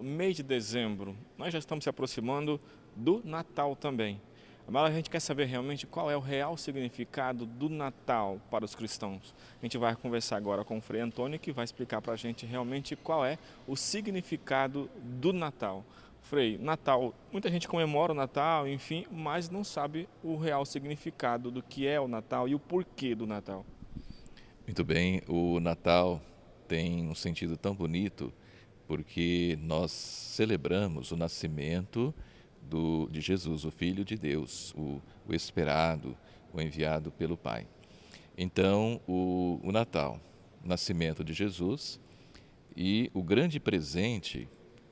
mês de dezembro, nós já estamos se aproximando do Natal também. Agora a gente quer saber realmente qual é o real significado do Natal para os cristãos. A gente vai conversar agora com o Frei Antônio que vai explicar para a gente realmente qual é o significado do Natal. Frei, Natal, muita gente comemora o Natal, enfim, mas não sabe o real significado do que é o Natal e o porquê do Natal. Muito bem, o Natal tem um sentido tão bonito porque nós celebramos o nascimento do, de Jesus, o Filho de Deus, o, o esperado, o enviado pelo Pai. Então, o, o Natal, o nascimento de Jesus, e o grande presente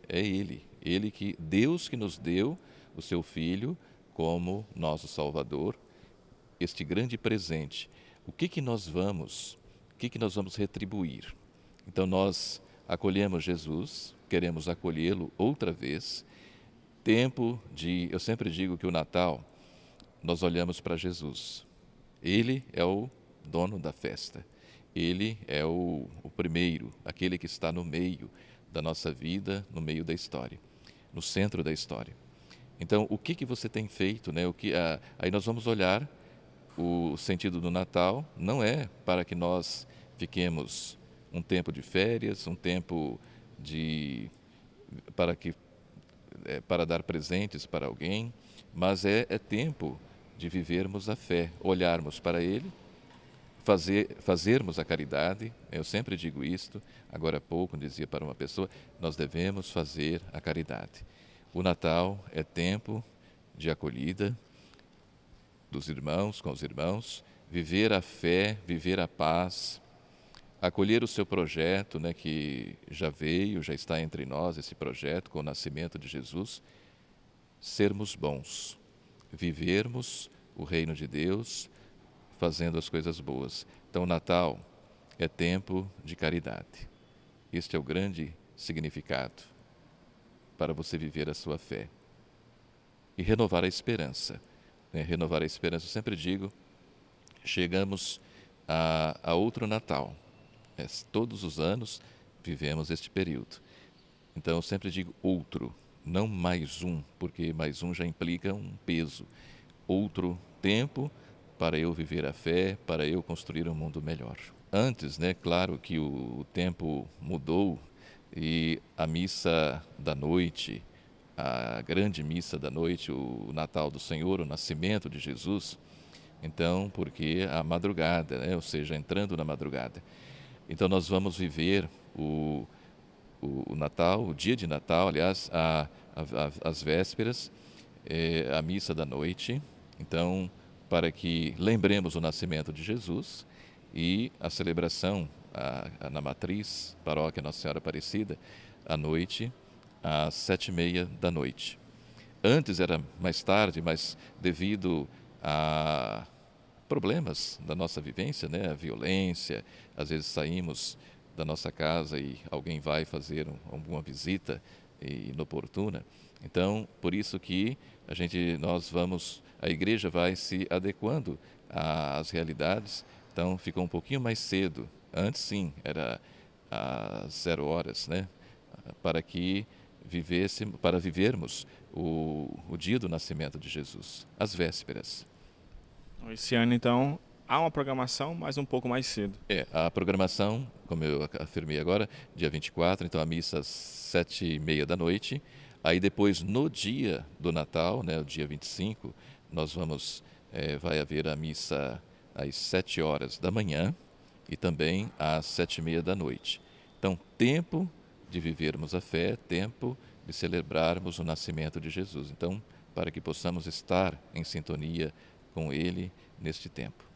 é Ele, Ele que Deus que nos deu o Seu Filho como nosso Salvador, este grande presente. O que que nós vamos, o que que nós vamos retribuir? Então nós acolhemos Jesus, queremos acolhê-lo outra vez. Tempo de, eu sempre digo que o Natal, nós olhamos para Jesus. Ele é o dono da festa. Ele é o, o primeiro, aquele que está no meio da nossa vida, no meio da história, no centro da história. Então, o que, que você tem feito? Né? O que, ah, aí nós vamos olhar o sentido do Natal, não é para que nós fiquemos um tempo de férias, um tempo de para que é, para dar presentes para alguém, mas é, é tempo de vivermos a fé, olharmos para Ele, fazer, fazermos a caridade. Eu sempre digo isto. Agora há pouco dizia para uma pessoa: nós devemos fazer a caridade. O Natal é tempo de acolhida dos irmãos com os irmãos, viver a fé, viver a paz, acolher o seu projeto, né, que já veio, já está entre nós esse projeto com o nascimento de Jesus, sermos bons, vivermos o reino de Deus, fazendo as coisas boas. Então, Natal é tempo de caridade. Este é o grande significado para você viver a sua fé e renovar a esperança. Né? Renovar a esperança, eu sempre digo, chegamos a, a outro Natal é, todos os anos vivemos este período. Então eu sempre digo outro, não mais um, porque mais um já implica um peso. Outro tempo para eu viver a fé, para eu construir um mundo melhor. Antes, né, claro que o tempo mudou e a missa da noite, a grande missa da noite, o Natal do Senhor, o nascimento de Jesus, então, porque a madrugada, né, ou seja, entrando na madrugada. Então nós vamos viver o, o, o Natal, o dia de Natal, aliás, a, a, as vésperas, é, a missa da noite. Então, para que lembremos o nascimento de Jesus e a celebração a, a, na matriz, paróquia Nossa Senhora Aparecida, à noite, às sete e meia da noite. Antes era mais tarde, mas devido a problemas da nossa vivência, né? A violência, às vezes saímos da nossa casa e alguém vai fazer um, alguma visita inoportuna. Então, por isso que a gente, nós vamos, a igreja vai se adequando às realidades. Então, ficou um pouquinho mais cedo. Antes, sim, era às zero horas, né? Para que vivesse, para vivermos o, o dia do nascimento de Jesus, as vésperas. Então, esse ano, então, há uma programação, mas um pouco mais cedo. É, a programação, como eu afirmei agora, dia 24, então a missa às sete e meia da noite. Aí depois, no dia do Natal, né, o dia 25, nós vamos, é, vai haver a missa às sete horas da manhã e também às sete e meia da noite. Então, tempo de vivermos a fé, tempo de celebrarmos o nascimento de Jesus. Então, para que possamos estar em sintonia com Ele neste tempo.